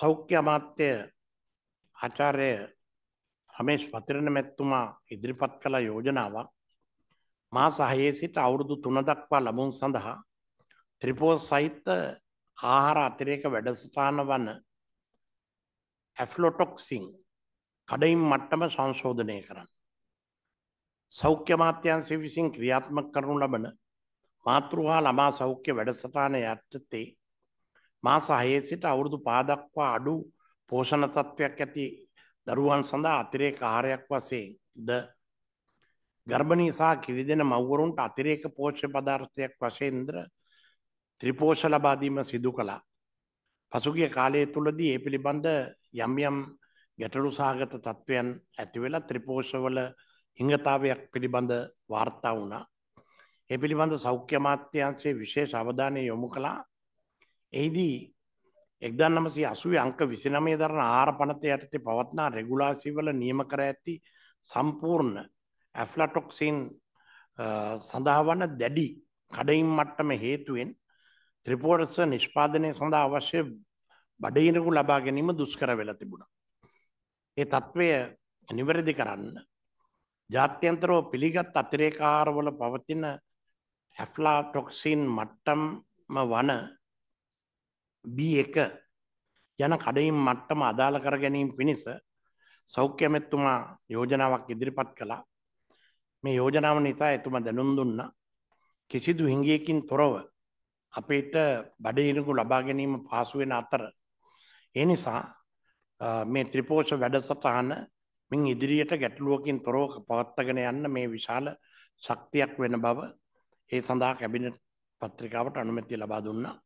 සෞඛ්‍ය අමාත්‍ය ආචාර්ය රමේෂ් පතිරණ මැතිතුමා ඉදිරිපත් කළ යෝජනාවක් මාස 6 සිට අවුරුදු 3 දක්වා ලැබුම් සඳහා ත්‍රිපෝස් සහිත ආහාර අතිරේක වැඩසටහන වන ඇෆ්ලොටොක්සින් කඩයිම් මට්ටම සංශෝධනය කරන්න. සෞඛ්‍ය මාත්‍යන්සේ විසින් ක්‍රියාත්මක කරනු ලබන මාතෘහා ළමා සෞඛ්‍ය වැඩසටාන යටතේ මාස හයේ සිට අවුරුදු පාදක්වා අඩු පෝෂණ තත්ත්වයක් ඇති දරුවන් සඳහා අතිරේක ආහාරයක් වශයෙන් ද ගර්භණී සහ කිරිදෙන මව්වරුන්ට අතිරේක පෝෂ්‍ය පදාර්ථයක් වශයෙන්ද ත්‍රිපෝෂ ලබා දීම සිදු කළා. පසුගිය කාලය තුලදී ඒ පිළිබඳ යම් යම් ගැටලු සහගත තත්ත්වයන් ඇති වෙලා ත්‍රිපෝෂවල හිඟතාවයක් පිළිබඳ වාර්තා වුණා. ඒ පිළිබඳ සෞඛ්‍ය අමාත්‍යාංශයේ විශේෂ අවධානය යොමු කළා. එහිදී එක්දන් නමසේ අසුවේ අංක විසිනමේ දරන ආර පනත යටතේ පවත්නා රෙගුලාසිවල නියම කර ඇති සම්පූර්ණ ඇෆ්ලටොක්සින් සඳහා වන දැඩි කඩයිම් මට්ටම හේතුවෙන් ත්‍රිපෝටස්ව නිෂ්පාදනය සඳහා අවශ්‍ය බඩහිරකු ලබා ගැනීම දුස්කර වෙලා තිබුණ. ඒ තත්ත්වය නිවැරදි කරන්න. ජාත්‍යන්තරව පිළිගත් අතිරේකාරවල පවතින හැෆ්ලා ටොක්සින් මට්ටම් වන B1 යන කඩයිම් මට්ටම අදාළ කර ගැනීම පිණිස සෞඛ්‍ය ඇමැත්තුමා යෝජනාවක් ඉදිරිපත් කළා. මේ යෝජනාව නිසා එතුමා දැනුම් දුන්නා. කිසිදු හිඟියකින් තොරව අපිට බඩහිරකු ලබා ගැනීම පහසු වෙන අතර ඒ නිසා මේ ත්‍රිපෝෂ වැඩසටහන මින් ඉදිරියට ගැටලුවකින් තොරව පවත්වාගෙන යන්න මේ විශාල ශක්තියක් වෙන බව ඒ සඳහා කැබිනට් පත්‍රිකාවට අනුමැතිය ලබා දුන්නා.